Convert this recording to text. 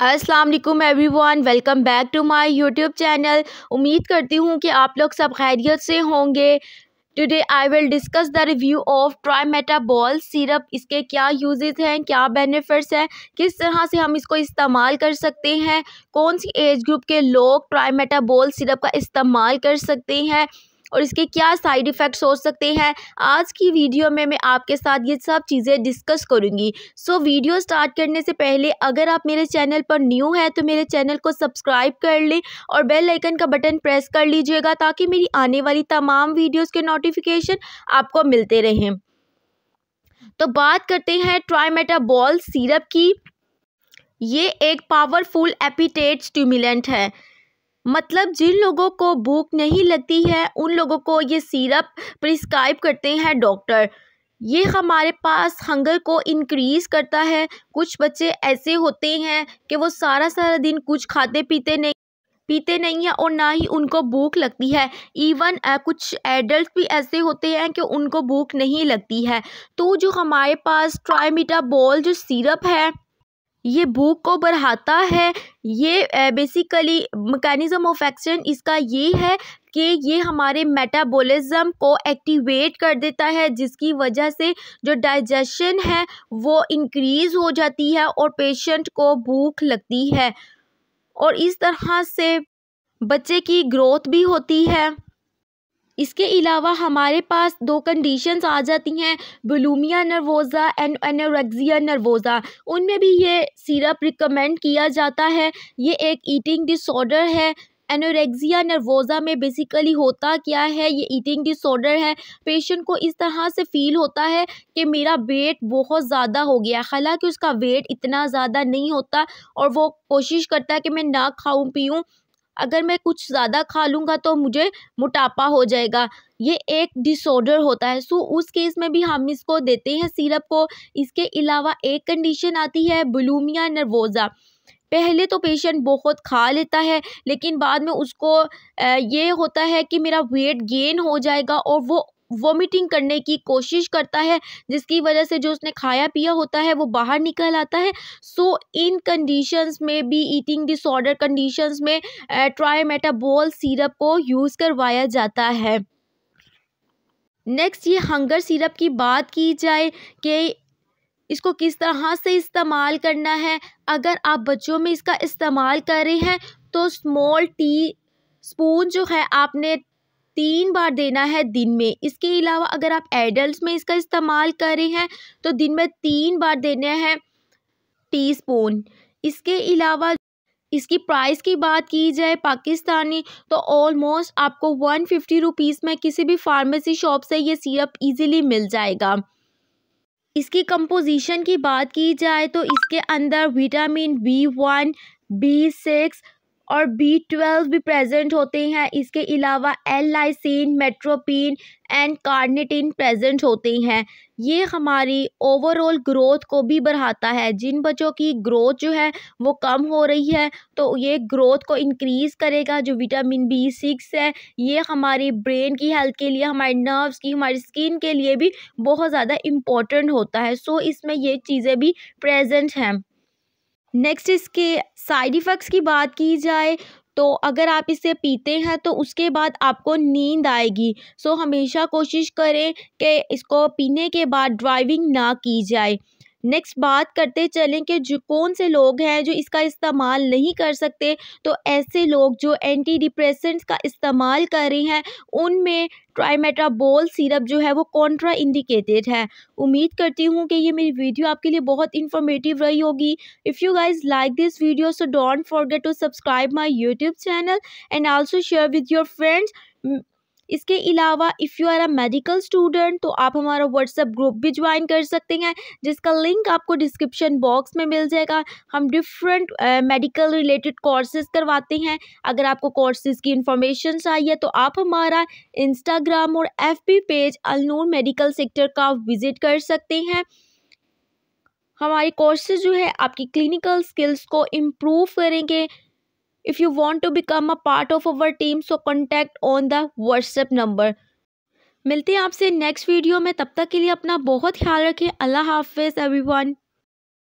अस्सलाम वालेकुम everyone welcome back to my YouTube channel उम्मीद करती हूँ कि आप लोग सब खैरियत से होंगे today I will discuss the review of Trimetabol syrup इसके क्या यूजेस हैं क्या बेनिफिट्स हैं किस तरह से हम इसको इस्तेमाल कर सकते हैं कौन सी एज ग्रुप के लोग ट्राईमेटाबॉल सिरप का इस्तेमाल कर सकते हैं और इसके क्या साइड इफ़ेक्ट्स हो सकते हैं आज की वीडियो में मैं आपके साथ ये सब चीज़ें डिस्कस करूँगी सो वीडियो स्टार्ट करने से पहले अगर आप मेरे चैनल पर न्यू है तो मेरे चैनल को सब्सक्राइब कर लें और बेल आइकन का बटन प्रेस कर लीजिएगा ताकि मेरी आने वाली तमाम वीडियोज़ के नोटिफिकेशन आपको मिलते रहें तो बात करते हैं ट्राइमेटाबॉल सिरप की ये एक पावरफुल एपिटेट स्टिमुलेंट है मतलब जिन लोगों को भूख नहीं लगती है उन लोगों को ये सिरप प्रिस्क्राइब करते हैं डॉक्टर ये हमारे पास हंगर को इनक्रीज़ करता है कुछ बच्चे ऐसे होते हैं कि वो सारा सारा दिन कुछ खाते पीते नहीं पीते नहीं हैं और ना ही उनको भूख लगती है इवन कुछ एडल्ट भी ऐसे होते हैं कि उनको भूख नहीं लगती है तो जो हमारे पास ट्राईमीटा बॉल जो सिरप है ये भूख को बढ़ाता है ये बेसिकली मैकेनिज्म ऑफ एक्शन इसका ये है कि ये हमारे मेटाबॉलिज्म को एक्टिवेट कर देता है जिसकी वजह से जो डाइजेशन है वो इंक्रीज़ हो जाती है और पेशेंट को भूख लगती है और इस तरह से बच्चे की ग्रोथ भी होती है इसके अलावा हमारे पास दो कंडीशंस आ जाती हैं bulimia nervosa and anorexia nervosa उनमें भी ये सिरप रिकमेंड किया जाता है ये एक ईटिंग डिसऑर्डर है एनोरेक्सिया नर्वोज़ा में बेसिकली होता क्या है ये ईटिंग डिसऑर्डर है पेशेंट को इस तरह से फील होता है कि मेरा वेट बहुत ज़्यादा हो गया हालांकि उसका वेट इतना ज़्यादा नहीं होता और वो कोशिश करता है कि मैं ना खाऊं पीऊँ अगर मैं कुछ ज़्यादा खा लूँगा तो मुझे मोटापा हो जाएगा ये एक डिसऑर्डर होता है सो उस केस में भी हम इसको देते हैं सिरप को इसके अलावा एक कंडीशन आती है बुलूमिया नर्वोज़ा पहले तो पेशेंट बहुत खा लेता है लेकिन बाद में उसको ये होता है कि मेरा वेट गेन हो जाएगा और वो वोमिटिंग करने की कोशिश करता है जिसकी वजह से जो उसने खाया पिया होता है वो बाहर निकल आता है सो इन कंडीशंस में भी ईटिंग डिसऑर्डर कंडीशंस में मेटाबोल सिरप को यूज़ करवाया जाता है नेक्स्ट ये हंगर सिरप की बात की जाए कि इसको किस तरह से इस्तेमाल करना है अगर आप बच्चों में इसका इस्तेमाल कर रहे हैं तो स्मॉल टी स्पून जो है आपने तीन बार देना है दिन में इसके अलावा अगर आप एडल्ट में इसका इस्तेमाल कर रहे हैं तो दिन में तीन बार देना है टीस्पून इसके अलावा इसकी प्राइस की बात की जाए पाकिस्तानी तो ऑलमोस्ट आपको वन फिफ्टी रुपीज़ में किसी भी फार्मेसी शॉप से ये सिरप इजीली मिल जाएगा इसकी कंपोजिशन की बात की जाए तो इसके अंदर vitamin B one B six और बी ट्वेल्व भी प्रेजेंट होते हैं इसके अलावा L lysine metropin and carnitine present होते हैं ये हमारी ओवरऑल ग्रोथ को भी बढ़ाता है जिन बच्चों की ग्रोथ जो है वो कम हो रही है तो ये ग्रोथ को इंक्रीज़ करेगा जो विटामिन बी सिक्स है ये हमारी ब्रेन की हेल्थ के लिए हमारे नर्व्स की हमारी स्किन के लिए भी बहुत ज़्यादा इम्पोर्टेंट होता है सो इसमें ये चीज़ें भी प्रेजेंट हैं नेक्स्ट इसके साइड इफ़ेक्ट्स की बात की जाए तो अगर आप इसे पीते हैं तो उसके बाद आपको नींद आएगी सो हमेशा कोशिश करें कि इसको पीने के बाद ड्राइविंग ना की जाए नेक्स्ट बात करते चलें कि जो कौन से लोग हैं जो इसका इस्तेमाल नहीं कर सकते तो ऐसे लोग जो एंटी डिप्रेसेंट्स का इस्तेमाल कर रहे हैं उनमें ट्राइमेट्राबोल सिरप जो है वो कॉन्ट्रा इंडिकेटेड है उम्मीद करती हूँ कि ये मेरी वीडियो आपके लिए बहुत इन्फॉर्मेटिव रही होगी if you guys like this video so don't forget to subscribe my YouTube channel and also share with your friends इसके अलावा if you are a medical student तो आप हमारा व्हाट्सएप ग्रुप भी ज्वाइन कर सकते हैं जिसका लिंक आपको डिस्क्रिप्शन बॉक्स में मिल जाएगा हम डिफरेंट मेडिकल रिलेटेड कोर्सेज करवाते हैं अगर आपको कोर्सेज की इंफॉर्मेशन चाहिए तो आप हमारा इंस्टाग्राम और F page Alnoor medical sector का विज़िट कर सकते हैं हमारे कोर्सेज जो है आपकी क्लिनिकल स्किल्स को इम्प्रूव करेंगे if you want to become a part of our team so contact on the WhatsApp number मिलते हैं आपसे नेक्स्ट वीडियो में तब तक के लिए अपना बहुत ख्याल रखें अल्लाह हाफिज़ एवरीवन